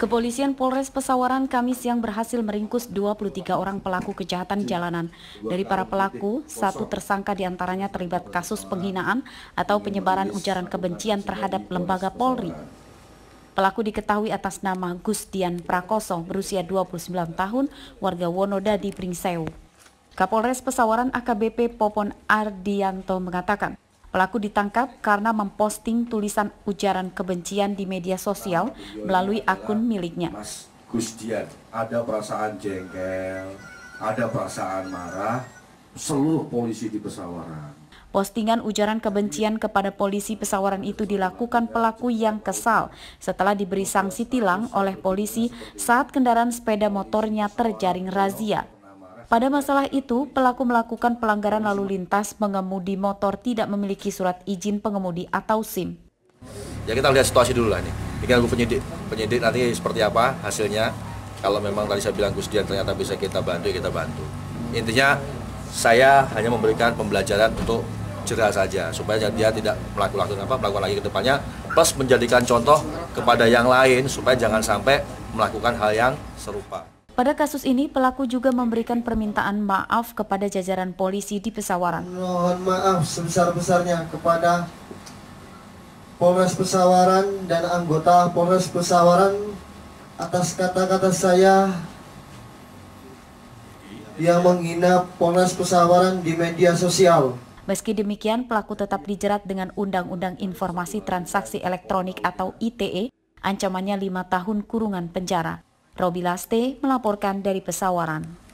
Kepolisian Polres Pesawaran Kamis yang berhasil meringkus 23 orang pelaku kejahatan jalanan. Dari para pelaku, satu tersangka diantaranya terlibat kasus penghinaan atau penyebaran ujaran kebencian terhadap lembaga Polri. Pelaku diketahui atas nama Gustian Prakoso berusia 29 tahun, warga Wonodadi Pringsewu. Kapolres Pesawaran AKBP Popon Ardianto mengatakan, Pelaku ditangkap karena memposting tulisan ujaran kebencian di media sosial melalui akun miliknya. Mas Gustian, ada perasaan jengkel, ada perasaan marah, seluruh polisi di pesawaran. Postingan ujaran kebencian kepada polisi pesawaran itu dilakukan pelaku yang kesal setelah diberi sanksi tilang oleh polisi saat kendaraan sepeda motornya terjaring razia. Pada masalah itu, pelaku melakukan pelanggaran lalu lintas mengemudi motor tidak memiliki surat izin pengemudi atau SIM. Ya kita lihat situasi dulu lah ini. Ini kan aku penyidik, penyidik nanti seperti apa hasilnya. Kalau memang tadi saya bilang Gus Dian ternyata bisa kita bantu, ya kita bantu. Intinya saya hanya memberikan pembelajaran untuk jerah saja supaya dia tidak melakukan apa melakukan lagi ke depannya plus menjadikan contoh kepada yang lain supaya jangan sampai melakukan hal yang serupa. Pada kasus ini, pelaku juga memberikan permintaan maaf kepada jajaran polisi di Pesawaran. Mohon maaf sebesar-besarnya kepada Polres Pesawaran dan anggota Polres Pesawaran atas kata-kata saya yang menghina Polres Pesawaran di media sosial. Meski demikian, pelaku tetap dijerat dengan Undang-Undang Informasi Transaksi Elektronik atau ITE, ancamannya lima tahun kurungan penjara. Robi Laste melaporkan dari Pesawaran.